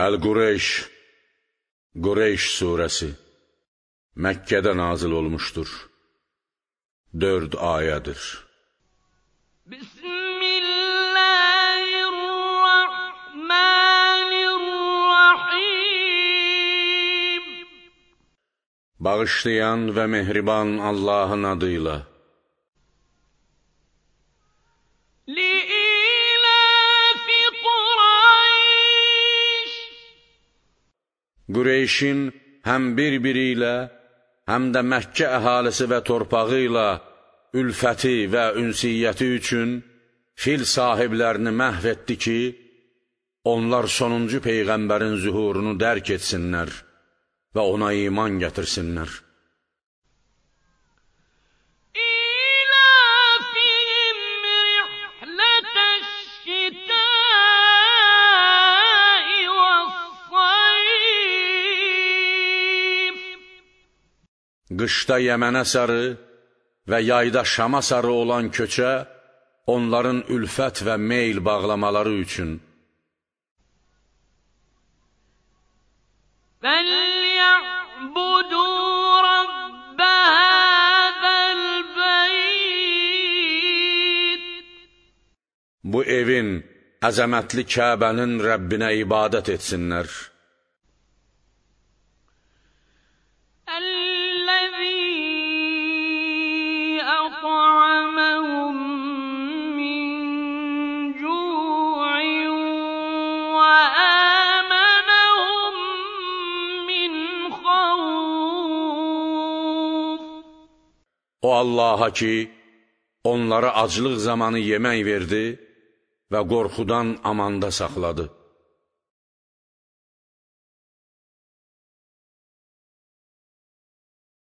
Əl-Qureyş, Qureyş surəsi Məkkədə nazil olmuşdur. 4 ayədir. Bismillahirrahmanirrahim Bağışlayan və mehriban Allahın adıyla Qureyşin həm bir-biri ilə, həm də Məkkə əhalisi və torpağı ilə ülfəti və ünsiyyəti üçün fil sahiblərini məhv etdi ki, onlar sonuncu Peyğəmbərin zühurunu dərk etsinlər və ona iman gətirsinlər. Qışda Yəmənə sarı və yayda Şama sarı olan köçə onların ülfət və meyl bağlamaları üçün فَلْيَعْبُدُوا رَبَّ هَذَا الْبَيْتِ Bu evin əzəmətli Kəbənin Rəbbinə ibadət etsinlər. O Allaha ki, onlara aclıq zamanı yemək verdi və qorxudan amanda saxladı.